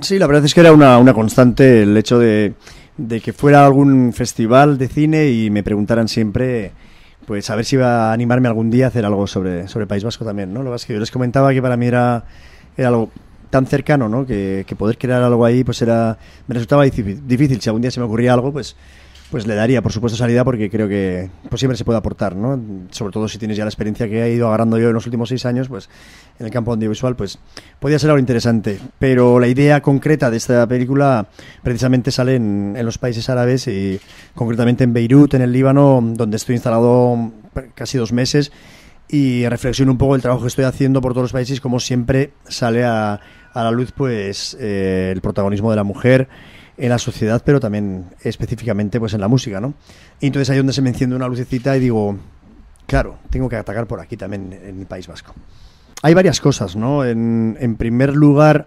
Sí, la verdad es que era una, una constante el hecho de, de que fuera algún festival de cine y me preguntaran siempre pues a ver si iba a animarme algún día a hacer algo sobre, sobre País Vasco también, ¿no? Lo que que yo les comentaba que para mí era, era algo tan cercano, ¿no? Que, que, poder crear algo ahí, pues era, me resultaba difícil. Si algún día se me ocurría algo, pues pues le daría, por supuesto, salida porque creo que pues, siempre se puede aportar, ¿no? Sobre todo si tienes ya la experiencia que he ido agarrando yo en los últimos seis años, pues en el campo audiovisual, pues podría ser algo interesante. Pero la idea concreta de esta película precisamente sale en, los países árabes y concretamente en Beirut, en el Líbano, donde estoy instalado pues, casi dos meses y reflexiono un poco el trabajo que estoy haciendo por todos los países, como siempre sale a, la luz pues eh, el protagonismo de la mujer en la sociedad, pero también específicamente pues en la música, ¿no? Y entonces ahí donde se me enciende una lucecita y digo, claro, tengo que atacar por aquí también en el País Vasco. Hay varias cosas, ¿no? En, primer lugar,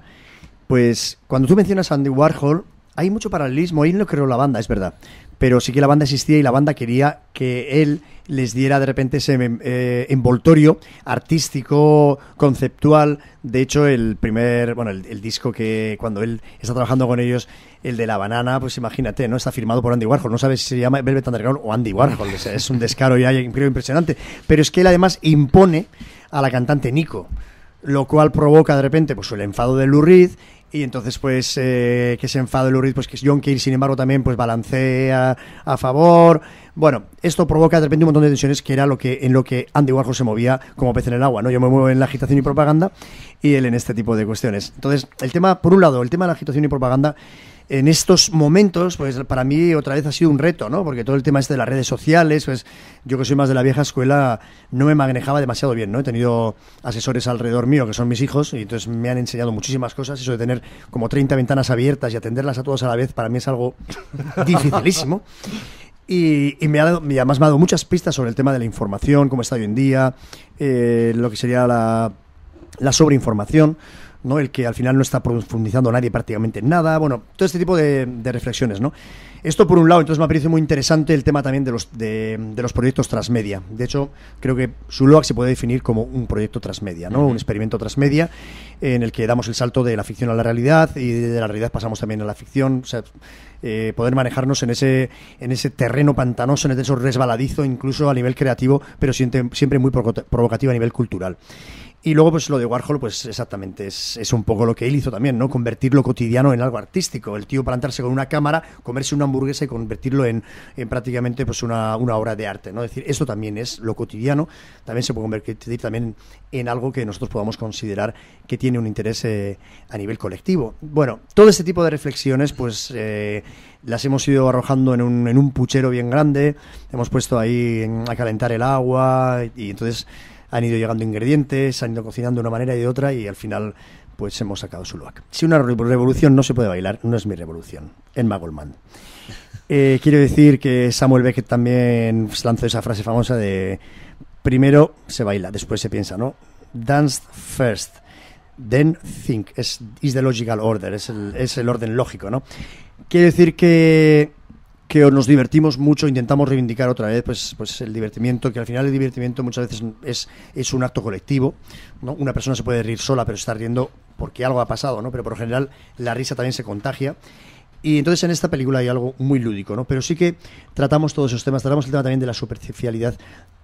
pues cuando tú mencionas a Andy Warhol, hay mucho paralelismo, Ahí no creo la banda, es verdad pero sí que la banda existía y la banda quería que él les diera de repente ese em, eh, envoltorio artístico, conceptual. De hecho, el primer, bueno, el, disco que cuando él está trabajando con ellos, el de La Banana, pues imagínate, ¿no? Está firmado por Andy Warhol. No sabes si se llama Velvet Underground o Andy Warhol. Es, un descaro ya impresionante. Pero es que él además impone a la cantante Nico lo cual provoca de repente pues el enfado de Lou y entonces, pues, eh, que se enfade Lurid, pues que John Cale, sin embargo, también pues balancea a favor. Bueno, esto provoca de repente un montón de tensiones que era lo que en lo que Andy Warhol se movía como pez en el agua, ¿no? Yo me muevo en la agitación y propaganda y él en este tipo de cuestiones. Entonces, el tema, por un lado, el tema de la agitación y propaganda en estos momentos, pues para mí otra vez ha sido un reto, ¿no? Porque todo el tema este de las redes sociales, pues yo que soy más de la vieja escuela, no me manejaba demasiado bien, ¿no? He tenido asesores alrededor mío que son mis hijos y entonces me han enseñado muchísimas cosas. Eso de tener como 30 ventanas abiertas y atenderlas a todas a la vez, para mí es algo dificilísimo. Y, me, ha dado, me ha dado muchas pistas sobre el tema de la información, cómo está hoy en día, eh, lo que sería la sobreinformación ¿no? El que al final no está profundizando nadie prácticamente en nada, bueno, todo este tipo de, reflexiones, ¿no? Esto por un lado, entonces me parece muy interesante el tema también de los, de, los proyectos transmedia. De hecho, creo que Zuluak se puede definir como un proyecto transmedia, ¿no? Un experimento transmedia en el que damos el salto de la ficción a la realidad y de la realidad pasamos también a la ficción. O sea, eh, poder manejarnos en ese, en ese terreno pantanoso, en ese resbaladizo, incluso a nivel creativo, pero siempre, siempre muy provocativo a nivel cultural. Y luego, pues lo de Warhol, pues exactamente, es, un poco lo que él hizo también, ¿no? Convertir lo cotidiano en algo artístico. El tío plantarse con una cámara, comerse una hamburguesa y convertirlo en, prácticamente pues una, obra de arte, ¿no? Es decir, esto también es lo cotidiano, también se puede convertir también en algo que nosotros podamos considerar que tiene un interés eh, a nivel colectivo. Bueno, todo este tipo de reflexiones, pues eh, las hemos ido arrojando en un, en un puchero bien grande, hemos puesto ahí a calentar el agua y entonces han ido llegando ingredientes, han ido cocinando de una manera y de otra y al final pues hemos sacado su lugar. Si una revolución no se puede bailar, no es mi revolución, en Magolman. Eh, quiero decir que Samuel Beckett también lanzó esa frase famosa de primero se baila, después se piensa, ¿no? Dance first, then think. Es is the logical order, es el, es el orden lógico, ¿no? Quiere decir que que nos divertimos mucho, intentamos reivindicar otra vez pues, pues el divertimiento, que al final el divertimiento muchas veces es, es un acto colectivo. ¿no? Una persona se puede reír sola, pero está riendo porque algo ha pasado, ¿no? pero por lo general la risa también se contagia. Y entonces en esta película hay algo muy lúdico, ¿no? Pero sí que tratamos todos esos temas, tratamos el tema también de la superficialidad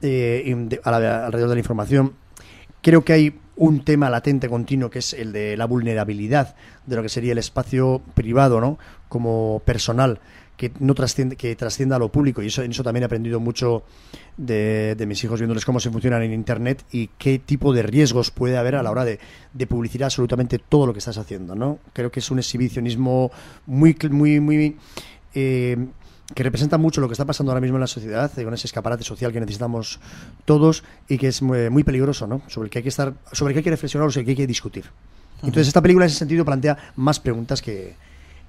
eh, alrededor de la información. Creo que hay un tema latente continuo que es el de la vulnerabilidad de lo que sería el espacio privado, ¿no? Como personal que no que trascienda a lo público. Y eso, en eso también he aprendido mucho de, mis hijos viéndoles cómo se funcionan en Internet y qué tipo de riesgos puede haber a la hora de, de absolutamente todo lo que estás haciendo. ¿no? Creo que es un exhibicionismo muy, muy, muy eh, que representa mucho lo que está pasando ahora mismo en la sociedad, eh, con ese escaparate social que necesitamos todos y que es muy, peligroso, ¿no? sobre que hay que estar, sobre el que hay que reflexionar o sobre el que hay que discutir. Entonces esta película en ese sentido plantea más preguntas que,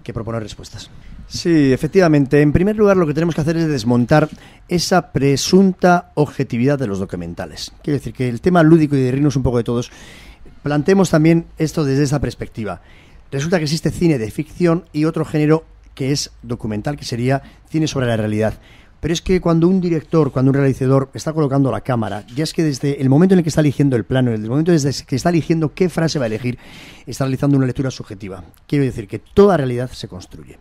que proponer respuestas. Sí, efectivamente. En primer lugar, lo que tenemos que hacer es desmontar esa presunta objetividad de los documentales. Quiero decir que el tema lúdico y de rinos un poco de todos, planteemos también esto desde esa perspectiva. Resulta que existe cine de ficción y otro género que es documental, que sería cine sobre la realidad. Pero es que cuando un director, cuando un realizador está colocando la cámara, ya es que desde el momento en el que está eligiendo el plano, desde el momento desde que está eligiendo qué frase va a elegir, está realizando una lectura subjetiva. Quiero decir que toda realidad se construye.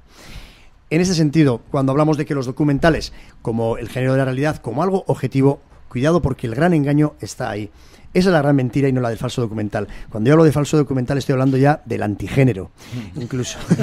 En ese sentido, cuando hablamos de que los documentales, como el género de la realidad, como algo objetivo, cuidado porque el gran engaño está ahí. Esa es la gran mentira y no la del falso documental. Cuando yo hablo de falso documental estoy hablando ya del antigénero, mm. incluso.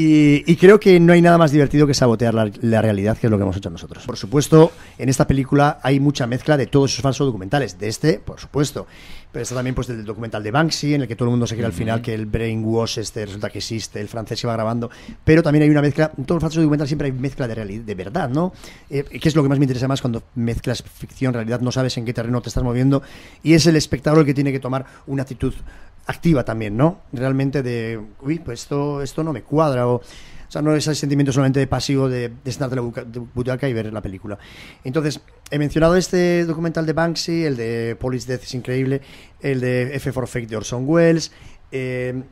Y, creo que no hay nada más divertido que sabotear la, la, realidad, que es lo que hemos hecho nosotros. Por supuesto, en esta película hay mucha mezcla de todos esos falsos documentales. De este, por supuesto. Pero está también pues el documental de Banksy, en el que todo el mundo se cree al final que el brainwash este resulta que existe, el francés se va grabando, pero también hay una mezcla, en todos los falsos documentales siempre hay mezcla de realidad, de verdad, ¿no? Eh, que es lo que más me interesa más cuando mezclas ficción, realidad, no sabes en qué terreno te estás moviendo y es el espectador el que tiene que tomar una actitud activa también, ¿no? Realmente de, uy, pues esto, esto no me cuadra o o sea, no es el sentimiento solamente de pasivo de, de sentarte en la butaca y ver la película. Entonces, he mencionado este documental de Banksy, el de Police Death es increíble, el de F for Fake de Orson Welles. Eh,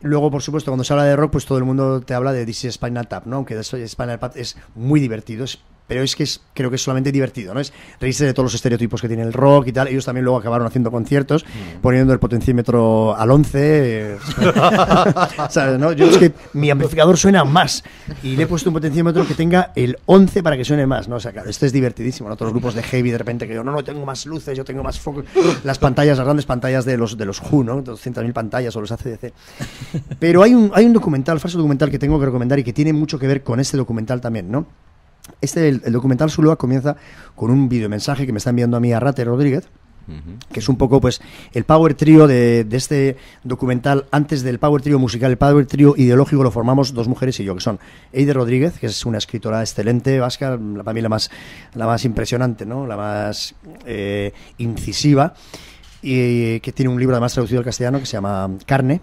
luego, por supuesto, cuando se habla de rock, pues todo el mundo te habla de is Spinal Tap, ¿no? Aunque Spinal Tap es muy divertido, es pero es que es, creo que es solamente divertido, ¿no? Es reírse de todos los estereotipos que tiene el rock y tal. Ellos también luego acabaron haciendo conciertos, mm. poniendo el potenciómetro al 11. Eh, ¿Sabes, no? Yo es que mi amplificador suena más y le he puesto un potenciómetro que tenga el 11 para que suene más, ¿no? O sea, claro, esto es divertidísimo, ¿no? Otros grupos de heavy de repente que yo, no, no, tengo más luces, yo tengo más foco. Las pantallas, las grandes pantallas de los, de los Who, ¿no? 200.000 pantallas o los ACDC. Pero hay un, hay un documental, falso documental que tengo que recomendar y que tiene mucho que ver con este documental también, ¿no? Este, el, documental Zulua comienza con un videomensaje que me está enviando a mí Arrate Rodríguez, que es un poco pues el power trio de, este documental antes del power trio musical el power trio ideológico lo formamos dos mujeres y yo que son Eide Rodríguez que es una escritora excelente vasca para mí la más la más impresionante no la más eh, incisiva y que tiene un libro además traducido al castellano que se llama Carne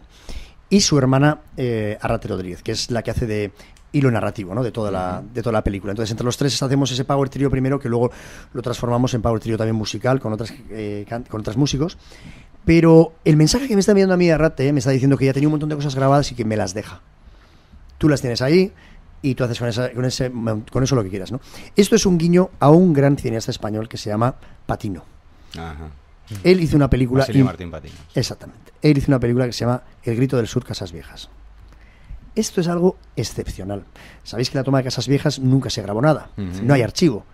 y su hermana eh, Arrate Rodríguez, que es la que hace de y lo narrativo ¿no? de, toda la, de toda la película. Entonces, entre los tres hacemos ese Power Trio primero, que luego lo transformamos en Power Trio también musical, con, otras, eh, con otros músicos. Pero el mensaje que me está enviando a mí Arrate eh, me está diciendo que ya tenía un montón de cosas grabadas y que me las deja. Tú las tienes ahí y tú haces con, ese, con eso lo que quieras. ¿no? Esto es un guiño a un gran cineasta español que se llama Patino. Él hizo una película. Y, Martín Patino. Exactamente. Él hizo una película que se llama El grito del sur, Casas Viejas. Esto es algo excepcional. Sabéis que la toma de Casas Viejas nunca se grabó nada, no hay archivo.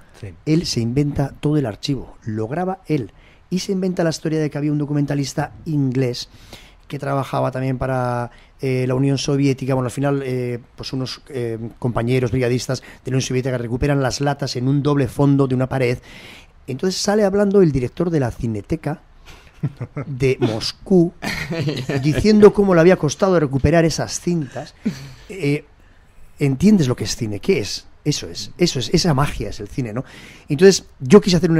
Él se inventa todo el archivo, lo graba él y se inventa la historia de que había un documentalista inglés que trabajaba también para eh, la Unión Soviética. Bueno, al final, eh, pues unos eh, compañeros brigadistas de la Unión Soviética recuperan las latas en un doble fondo de una pared. Entonces sale hablando el director de la Cineteca, de Moscú diciendo cómo le había costado recuperar esas cintas. Eh, ¿Entiendes lo que es cine? ¿Qué es? Eso es, eso es, esa magia es el cine, ¿no? Entonces yo quise hacer un,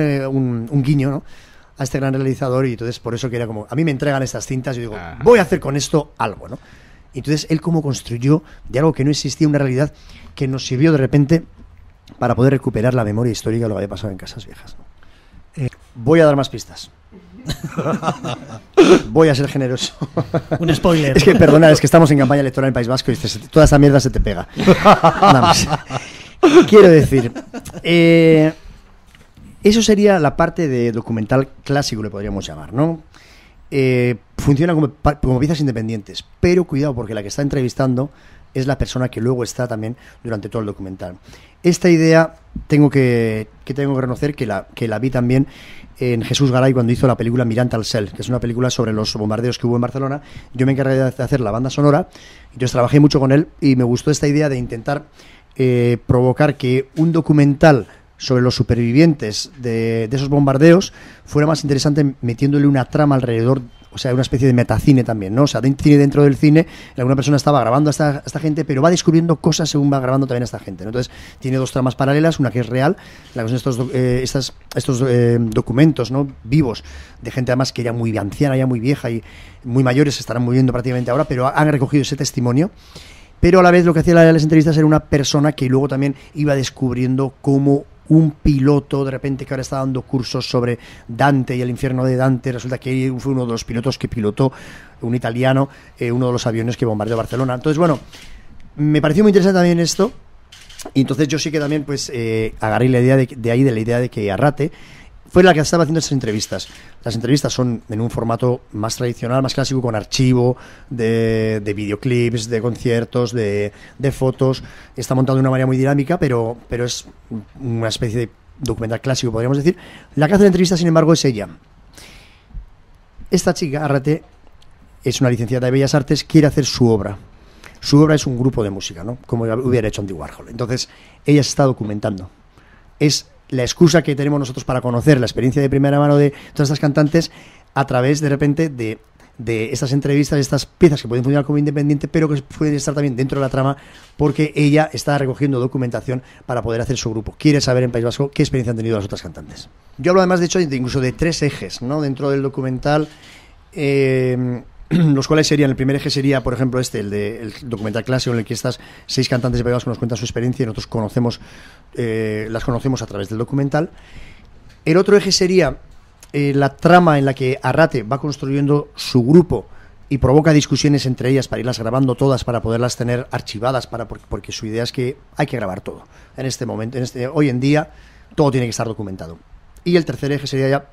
eh, guiño, A este gran realizador y entonces por eso que era como, a mí me entregan estas cintas y yo digo, ah. voy a hacer con esto algo, ¿no? Entonces él cómo construyó de algo que no existía una realidad que nos sirvió de repente para poder recuperar la memoria histórica de lo que había pasado en Casas Viejas, Voy a dar más pistas. Voy a ser generoso. Un spoiler. Es que, perdona, es que estamos en campaña electoral en País Vasco y toda esta mierda se te pega. Nada más. Quiero decir, eh, eso sería la parte de documental clásico, le podríamos llamar, ¿no? Eh, funciona como, como piezas independientes, pero cuidado porque la que está entrevistando es la persona que luego está también durante todo el documental. Esta idea tengo que, que tengo que reconocer que la, que la vi también en Jesús Garay cuando hizo la película Mirante al Cel, que es una película sobre los bombardeos que hubo en Barcelona. Yo me encargué de hacer la banda sonora, entonces trabajé mucho con él y me gustó esta idea de intentar eh, provocar que un documental sobre los supervivientes de, de, esos bombardeos fuera más interesante metiéndole una trama alrededor o sea, una especie de metacine también, ¿no? O sea, cine dentro del cine, alguna persona estaba grabando a esta, gente, pero va descubriendo cosas según va grabando también a esta gente, Entonces, tiene dos tramas paralelas, una que es real, estos, eh, eh, documentos, ¿no? Vivos, de gente además que era muy anciana, ya muy vieja y muy mayores, se estarán moviendo prácticamente ahora, pero han recogido ese testimonio pero a la vez lo que hacía las entrevistas era una persona que luego también iba descubriendo cómo un piloto de repente que ahora está dando cursos sobre Dante y el infierno de Dante, resulta que fue uno de los pilotos que pilotó, un italiano, eh, uno de los aviones que bombardeó Barcelona. Entonces, bueno, me pareció muy interesante también esto. Y entonces yo sí que también pues eh, agarré la idea de, de ahí, de la idea de que Arrate fue la que estaba haciendo esas entrevistas. Las entrevistas son en un formato más tradicional, más clásico, con archivo de, videoclips, de conciertos, de, fotos. Está montado de una manera muy dinámica, pero, pero es una especie de documental clásico, podríamos decir. La que hace la entrevista, sin embargo, es ella. Esta chica, Arrate, es una licenciada de Bellas Artes, quiere hacer su obra. Su obra es un grupo de música, ¿no? Como hubiera hecho Andy Warhol. Entonces, ella está documentando. Es la excusa que tenemos nosotros para conocer la experiencia de primera mano de todas estas cantantes a través de repente de, estas entrevistas, de estas piezas que pueden funcionar como independiente, pero que pueden estar también dentro de la trama, porque ella está recogiendo documentación para poder hacer su grupo. Quiere saber en País Vasco qué experiencia han tenido las otras cantantes. Yo hablo además, de hecho, incluso de tres ejes, ¿no? Dentro del documental. Eh, los cuales serían, el primer eje sería, por ejemplo, este, el, de, documental clásico en el que estas seis cantantes pegadas nos cuentan su experiencia y nosotros conocemos, eh, las conocemos a través del documental. El otro eje sería eh, la trama en la que Arrate va construyendo su grupo y provoca discusiones entre ellas para irlas grabando todas, para poderlas tener archivadas, para, porque, su idea es que hay que grabar todo. En este momento, en este, hoy en día, todo tiene que estar documentado. Y el tercer eje sería ya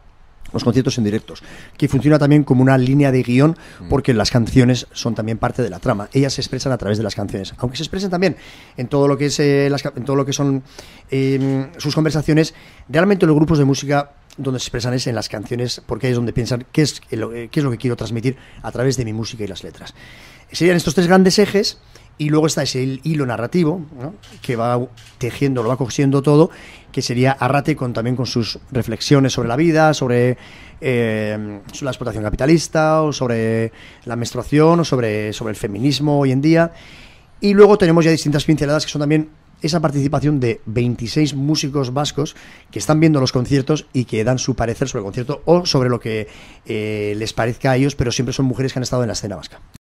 los conciertos en directos, que funciona también como una línea de guión mm. porque las canciones son también parte de la trama. Ellas se expresan a través de las canciones, aunque se expresen también en todo lo que es eh, en todo lo que son em, sus conversaciones. Realmente los grupos de música donde se expresan es en las canciones porque ahí es donde piensan qué es, eh, eh, qué es lo que quiero transmitir a través de mi música y las letras. Serían estos tres grandes ejes y luego está ese hilo narrativo que va tejiendo, lo va cogiendo todo, que sería Arrate con, también con sus reflexiones sobre la vida, eh, sobre, la explotación capitalista, o sobre la menstruación, o sobre, sobre el feminismo hoy en día. Y luego tenemos ya distintas pinceladas que son también esa participación de 26 músicos vascos que están viendo los conciertos y que dan su parecer sobre el concierto o sobre lo que eh, les parezca a ellos, pero siempre son mujeres que han estado en la escena vasca.